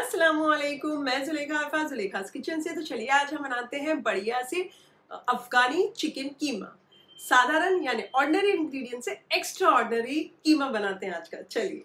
असलम मैं जुलेखा अरफा जुलेखा किचन से तो चलिए आज हम बनाते हैं बढ़िया से अफगानी चिकन कीमा साधारण यानी ऑर्डनरी इंग्रेडिएंट से एक्स्ट्रा ऑर्डनरी कीमा बनाते हैं आज का चलिए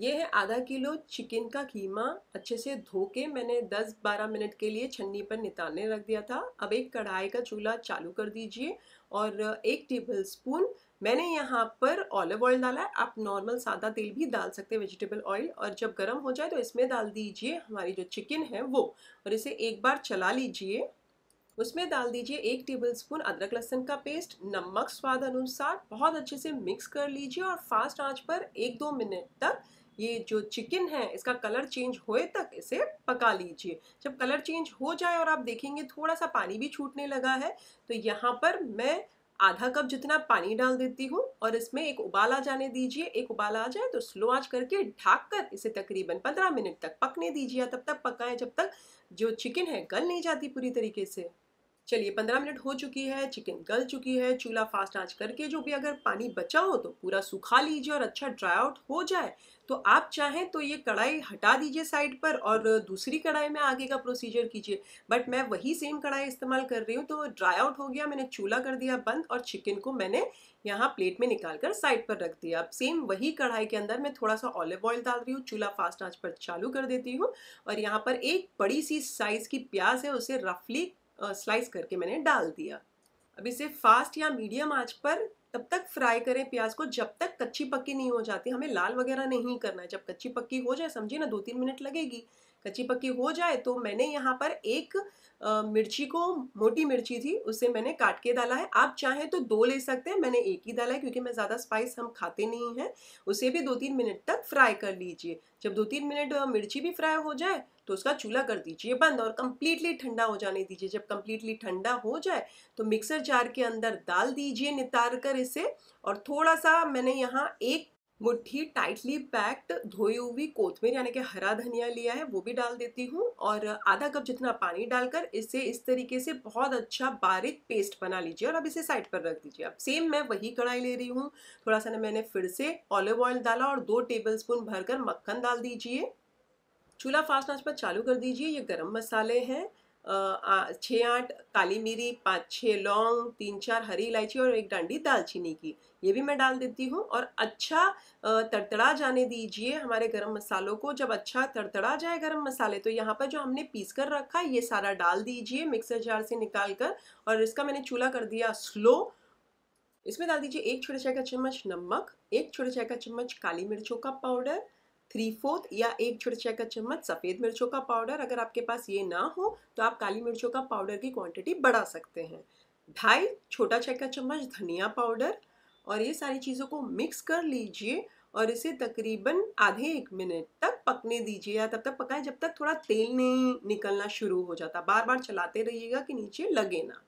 ये है आधा किलो चिकन का कीमा अच्छे से धो के मैंने 10-12 मिनट के लिए छन्नी पर नितारने रख दिया था अब एक कढ़ाई का चूल्हा चालू कर दीजिए और एक टेबल स्पून मैंने यहाँ पर ऑलिव ऑयल डाला है आप नॉर्मल सादा तेल भी डाल सकते हैं वेजिटेबल ऑयल और जब गर्म हो जाए तो इसमें डाल दीजिए हमारी जो चिकन है वो और इसे एक बार चला लीजिए उसमें डाल दीजिए एक टेबलस्पून अदरक लहसुन का पेस्ट नमक स्वाद अनुसार बहुत अच्छे से मिक्स कर लीजिए और फास्ट आंच पर एक दो मिनट तक ये जो चिकन है इसका कलर चेंज होए तक इसे पका लीजिए जब कलर चेंज हो जाए और आप देखेंगे थोड़ा सा पानी भी छूटने लगा है तो यहाँ पर मैं आधा कप जितना पानी डाल देती हूँ और इसमें एक उबाल आ जाने दीजिए एक उबाल आ जाए तो स्लो आंच करके ढाक कर इसे तकरीबन पंद्रह मिनट तक पकने दीजिए तब तक पकाएं जब तक जो चिकन है गल नहीं जाती पूरी तरीके से चलिए पंद्रह मिनट हो चुकी है चिकन गल चुकी है चूल्हा फास्ट आंच करके जो भी अगर पानी बचा हो तो पूरा सूखा लीजिए और अच्छा ड्राई आउट हो जाए तो आप चाहें तो ये कढ़ाई हटा दीजिए साइड पर और दूसरी कढ़ाई में आगे का प्रोसीजर कीजिए बट मैं वही सेम कढ़ाई इस्तेमाल कर रही हूँ तो ड्राई आउट हो गया मैंने चूल्हा कर दिया बंद और चिकन को मैंने यहाँ प्लेट में निकाल कर साइड पर रख दिया अब सेम वही कढ़ाई के अंदर मैं थोड़ा सा ऑलिव ऑयल डाल रही हूँ चूल्हा फास्ट आंच पर चालू कर देती हूँ और यहाँ पर एक बड़ी सी साइज़ की प्याज है उसे रफली स्लाइस करके मैंने डाल दिया अब इसे फास्ट या मीडियम आंच पर तब तक फ्राई करें प्याज को जब तक कच्ची पक्की नहीं हो जाती हमें लाल वगैरह नहीं करना है जब कच्ची पक्की हो जाए समझिए ना दो तीन मिनट लगेगी कच्ची पक्की हो जाए तो मैंने यहाँ पर एक आ, मिर्ची को मोटी मिर्ची थी उसे मैंने काट के डाला है आप चाहें तो दो ले सकते हैं मैंने एक ही डाला है क्योंकि मैं ज़्यादा स्पाइस हम खाते नहीं हैं उसे भी दो तीन मिनट तक फ्राई कर लीजिए जब दो तीन मिनट मिर्ची भी फ्राई हो जाए तो उसका चूल्हा कर दीजिए बंद और कम्प्लीटली ठंडा हो जाने दीजिए जब कम्प्लीटली ठंडा हो जाए तो मिक्सर जार के अंदर डाल दीजिए नितार कर इसे और थोड़ा सा मैंने यहाँ एक मुट्ठी टाइटली पैक्ड धोई हुई कोथमीर यानी कि हरा धनिया लिया है वो भी डाल देती हूँ और आधा कप जितना पानी डालकर इसे इस तरीके से बहुत अच्छा बारीक पेस्ट बना लीजिए और अब इसे साइड पर रख दीजिए अब सेम मैं वही कढ़ाई ले रही हूँ थोड़ा सा ना मैंने फिर से ऑलिव ऑयल डाला और दो टेबल स्पून भरकर मक्खन डाल दीजिए चूल्हा फास्ट आँच पर चालू कर दीजिए ये गर्म मसाले हैं छः आठ काली मिरी पाँच छः लौंग तीन चार हरी इलायची और एक डांडी दालचीनी की ये भी मैं डाल देती हूँ और अच्छा तड़तड़ा जाने दीजिए हमारे गरम मसालों को जब अच्छा तड़तड़ा जाए गरम मसाले तो यहाँ पर जो हमने पीस कर रखा है ये सारा डाल दीजिए मिक्सर जार से निकाल कर और इसका मैंने चूल्हा कर दिया स्लो इसमें डाल दीजिए एक छोटे चाय का चम्मच नमक एक छोटे चाय का चम्मच काली मिर्चों का पाउडर थ्री फोर्थ या एक छोटे चाय का चम्मच सफ़ेद मिर्चों का पाउडर अगर आपके पास ये ना हो तो आप काली मिर्चों का पाउडर की क्वांटिटी बढ़ा सकते हैं ढाई छोटा चाय का चम्मच धनिया पाउडर और ये सारी चीज़ों को मिक्स कर लीजिए और इसे तकरीबन आधे एक मिनट तक पकने दीजिए या तब तक पकाएं जब तक थोड़ा तेल नहीं निकलना शुरू हो जाता बार बार चलाते रहिएगा कि नीचे लगे ना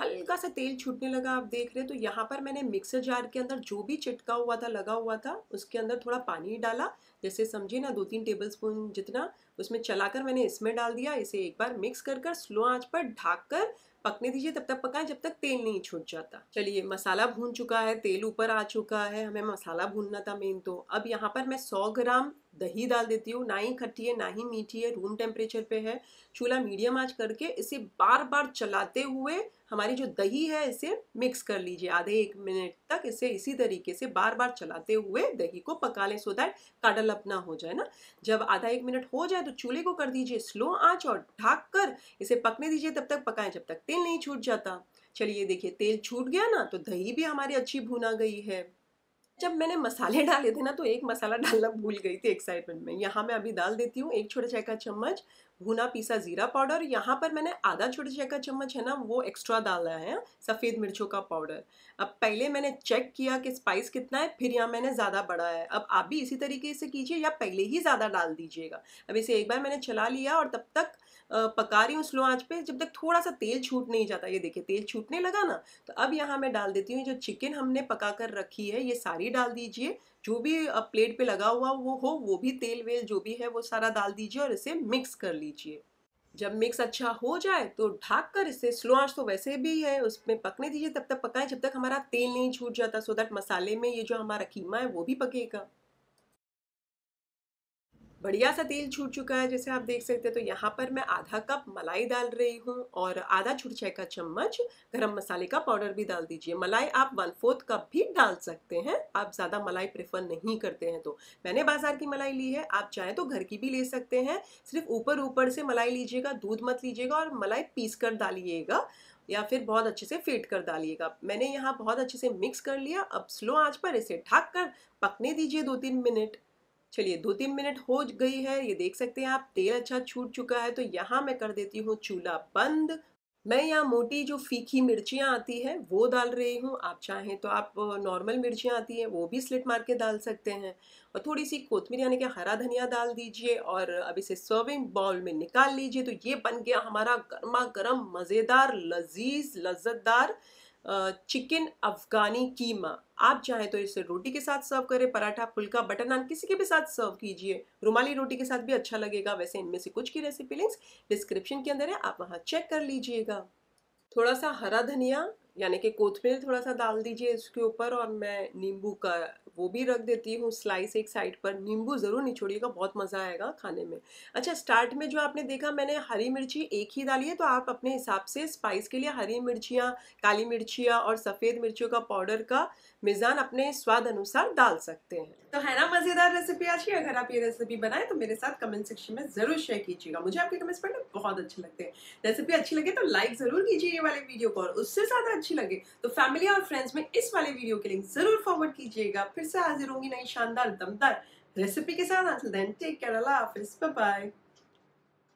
हल्का सा तेल छूटने लगा आप देख रहे हैं तो यहाँ पर मैंने मिक्सर जार के अंदर जो भी चिटका हुआ था लगा हुआ था उसके अंदर थोड़ा पानी डाला जैसे समझिए ना दो तीन टेबल स्पून जितना उसमें चलाकर मैंने इसमें डाल दिया इसे एक बार मिक्स कर कर स्लो आंच पर ढाक कर पकने दीजिए तब तक पकाएं जब तक तेल नहीं छूट जाता चलिए मसाला भून चुका है तेल ऊपर आ चुका है हमें मसाला भूनना था मेन तो अब यहाँ पर मैं 100 ग्राम दही डाल देती हूँ ना ही खट्टी है ना ही मीठी है रूम टेम्परेचर पे है चूल्हा मीडियम आंच करके इसे बार बार चलाते हुए हमारी जो दही है इसे मिक्स कर लीजिए आधे एक मिनट तक इसे इसी तरीके से बार बार चलाते हुए दही को पका लें सो दैट काडल अपना हो जाए ना जब आधा एक मिनट हो जाए तो चूल्हे को कर दीजिए स्लो आँच और ढाक कर इसे पकने दीजिए तब तक पकाएं जब तक तेल नहीं छूट जाता चलिए देखिए तेल छूट गया ना तो दही भी हमारी अच्छी भुना गई है जब मैंने मसाले डाले थे ना तो एक मसाला डालना भूल गई थी एक्साइटमेंट में यहाँ मैं अभी डाल देती हूँ एक छोटे चाय का चम्मच भुना पीसा जीरा पाउडर यहाँ पर मैंने आधा छोटे चाय का चम्मच है ना वो एक्स्ट्रा डाला है सफ़ेद मिर्चों का पाउडर अब पहले मैंने चेक किया कि स्पाइस कितना है फिर यहाँ मैंने ज़्यादा बढ़ाया है अब आप भी इसी तरीके से कीजिए या पहले ही ज़्यादा डाल दीजिएगा अब इसे एक बार मैंने चला लिया और तब तक पका रही हूँ स्लो आंच पे जब तक थोड़ा सा तेल छूट नहीं जाता ये देखिए तेल छूटने लगा ना तो अब यहाँ मैं डाल देती हूँ जो चिकन हमने पका कर रखी है ये सारी डाल दीजिए जो भी प्लेट पे लगा हुआ वो हो वो भी तेल वेल जो भी है वो सारा डाल दीजिए और इसे मिक्स कर लीजिए जब मिक्स अच्छा हो जाए तो ढाक कर इसे स्लो आंच तो वैसे भी है उसमें पकने दीजिए तब तक पकाएं जब तक हमारा तेल नहीं छूट जाता सो दैट मसाले में ये जो हमारा कीमा है वो भी पकेगा बढ़िया सा तेल छूट चुका है जैसे आप देख सकते हैं तो यहाँ पर मैं आधा कप मलाई डाल रही हूँ और आधा छुरछाई का चम्मच गरम मसाले का पाउडर भी डाल दीजिए मलाई आप वन फोर्थ कप भी डाल सकते हैं आप ज़्यादा मलाई प्रेफर नहीं करते हैं तो मैंने बाजार की मलाई ली है आप चाहें तो घर की भी ले सकते हैं सिर्फ ऊपर ऊपर से मलाई लीजिएगा दूध मत लीजिएगा और मलाई पीस कर डालिएगा या फिर बहुत अच्छे से फेट कर डालिएगा मैंने यहाँ बहुत अच्छे से मिक्स कर लिया अब स्लो आँच पर इसे ढक कर पकने दीजिए दो तीन मिनट चलिए दो तीन मिनट हो गई है ये देख सकते हैं आप तेल अच्छा छूट चुका है तो यहाँ मैं कर देती हूँ चूल्हा बंद मैं यहाँ मोटी जो फीकी मिर्चियाँ आती है वो डाल रही हूँ आप चाहें तो आप नॉर्मल मिर्चियाँ आती हैं वो भी स्लिट मार के डाल सकते हैं और थोड़ी सी कोथमीर यानी कि हरा धनिया डाल दीजिए और अब इसे सर्विंग बाउल में निकाल लीजिए तो ये बन गया हमारा गर्मा गर्म मज़ेदार लजीज लज्जतदार चिकन अफगानी कीमा आप चाहें तो इसे रोटी के साथ सर्व करें पराठा फुल्का बटर नान किसी के भी साथ सर्व कीजिए रुमाली रोटी के साथ भी अच्छा लगेगा वैसे इनमें से कुछ की रेसिपी लिंक्स डिस्क्रिप्शन के अंदर है आप वहाँ चेक कर लीजिएगा थोड़ा सा हरा धनिया यानी कि कोथमीर थोड़ा सा डाल दीजिए इसके ऊपर और मैं नींबू का वो भी रख देती हूँ स्लाइस एक साइड पर नींबू ज़रूर निचोड़िएगा बहुत मज़ा आएगा खाने में अच्छा स्टार्ट में जो आपने देखा मैंने हरी मिर्ची एक ही डाली है तो आप अपने हिसाब से स्पाइस के लिए हरी मिर्चियाँ काली मिर्चियाँ और सफ़ेद मिर्चियों का पाउडर का मिज़ान अपने स्वाद अनुसार डाल सकते हैं तो है ना मज़ेदार रेसिपी आज की अगर आप ये रेसिपी बनाएं तो मेरे साथ कमेंट सेक्शन में ज़रूर शेयर कीजिएगा मुझे आपके कमेंट्स पढ़ने बहुत अच्छे लगते हैं रेसिपी अच्छी लगे तो लाइक ज़रूर कीजिए ये वाले वीडियो को और उससे ज़्यादा अच्छी लगे तो फैमिली और फ्रेंड्स में इस वाले वीडियो के लिंक ज़रूर फॉरवर्ड कीजिएगा फिर फिर से हाजिर होंगी नई शानदार दमदार रेसिपी के साथ टेक केयर अल्लाह हाफिज बाय